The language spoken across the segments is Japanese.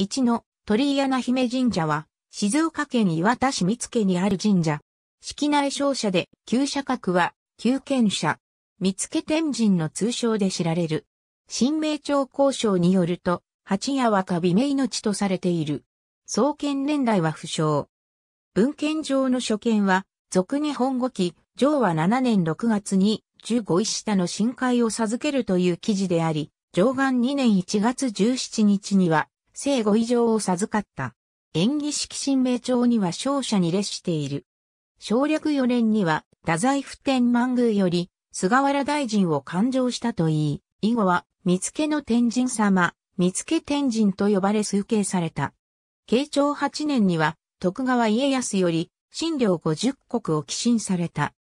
1の鳥居穴姫神社は、静岡県岩田市三家にある神社。式内商社で、旧社格は、旧県社。三家天神の通称で知られる。新名町交渉によると、八夜若美名の地とされている。創建年代は不詳。文献上の所見は、俗日本語記、上は7年6月に、15石下の深海を授けるという記事であり、上岸2年1月17日には、生後以上を授かった。演技式神明帳には勝者に列している。省略4年には、太宰府天満宮より、菅原大臣を勘定したといい、以後は、見付の天神様、見付天神と呼ばれ崇敬された。慶長8年には、徳川家康より、新領50国を寄進された。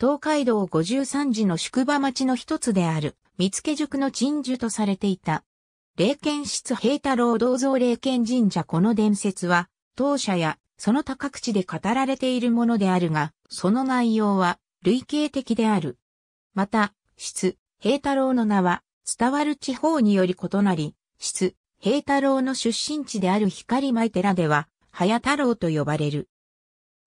東海道53次の宿場町の一つである、見付塾の鎮守とされていた。霊剣室平太郎銅像霊剣神社この伝説は、当社やその他各地で語られているものであるが、その内容は類型的である。また、室、平太郎の名は、伝わる地方により異なり、室、平太郎の出身地である光舞寺では、早太郎と呼ばれる。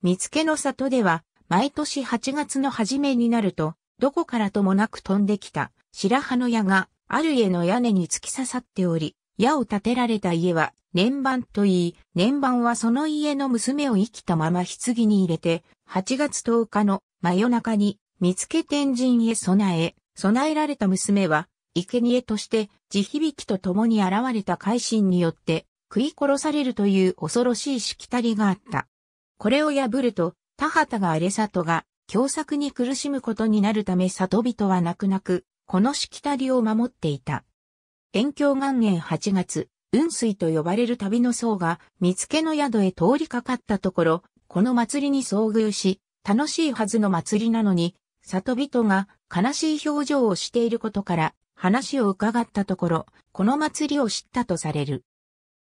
見つけの里では、毎年8月の初めになると、どこからともなく飛んできた、白羽の矢がある家の屋根に突き刺さっており、矢を建てられた家は、年番と言い、年番はその家の娘を生きたまま棺に入れて、8月10日の真夜中に、見つけ天神へ備え、備えられた娘は、生贄として、地響きと共に現れた改心によって、食い殺されるという恐ろしいしきたりがあった。これを破ると、田畑が荒れ里が、凶作に苦しむことになるため里人は泣く泣く、このしきたりを守っていた。延享元年8月、雲水と呼ばれる旅の僧が、見つけの宿へ通りかかったところ、この祭りに遭遇し、楽しいはずの祭りなのに、里人が悲しい表情をしていることから、話を伺ったところ、この祭りを知ったとされる。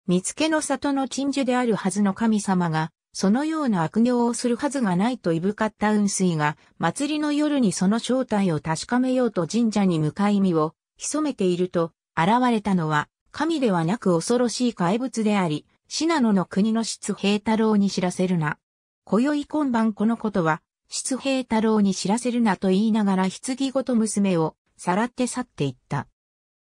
見つけの里の鎮守であるはずの神様が、そのような悪行をするはずがないといぶかった雲水が、祭りの夜にその正体を確かめようと神社に向かい身を潜めていると、現れたのは、神ではなく恐ろしい怪物であり、信濃の国の室平太郎に知らせるな。今宵今晩このことは、室平太郎に知らせるなと言いながら棺ごと娘をさらって去っていった。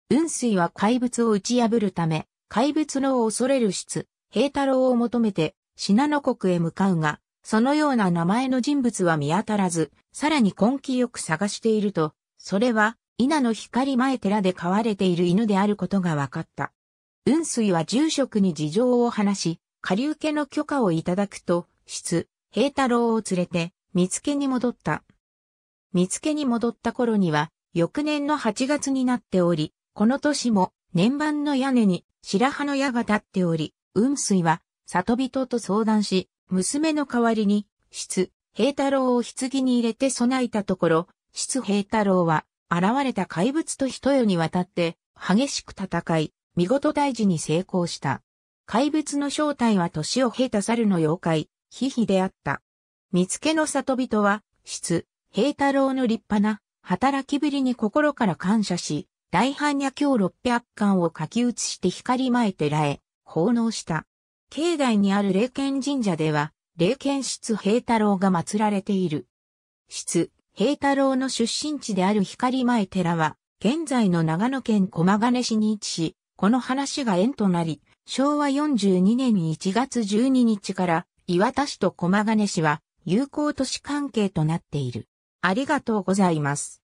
雲水は怪物を打ち破るため、怪物の恐れる室、平太郎を求めて信濃国へ向かうが、そのような名前の人物は見当たらず、さらに根気よく探していると、それは、稲の光前寺で飼われている犬であることが分かった。雲水は住職に事情を話し、下流家の許可をいただくと、質、平太郎を連れて、見つけに戻った。見つけに戻った頃には、翌年の8月になっており、この年も、年番の屋根に白羽の矢が立っており、雲水は里人と相談し、娘の代わりに、質、平太郎を棺に入れて備えたところ、質平太郎は、現れた怪物と一夜にわたって、激しく戦い、見事大事に成功した。怪物の正体は年を経た猿の妖怪、ヒヒであった。見つけの里人は、質、平太郎の立派な、働きぶりに心から感謝し、大般若経600巻を書き写して光りまえてらえ、奉納した。境内にある霊剣神社では、霊剣室平太郎が祀られている。室平太郎の出身地である光前寺は、現在の長野県駒ヶ根市に位置し、この話が縁となり、昭和42年1月12日から、岩田市と駒ヶ根市は友好都市関係となっている。ありがとうございます。